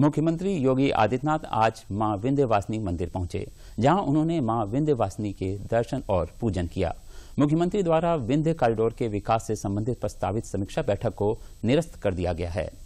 मुख्यमंत्री योगी आदित्यनाथ आज मां विंध्यवासिनी मंदिर पहुंचे जहां उन्होंने मां विंध्यवासिनी के दर्शन और पूजन किया मुख्यमंत्री द्वारा विंध्य कॉरिडोर के विकास से संबंधित प्रस्तावित समीक्षा बैठक को निरस्त कर दिया गया है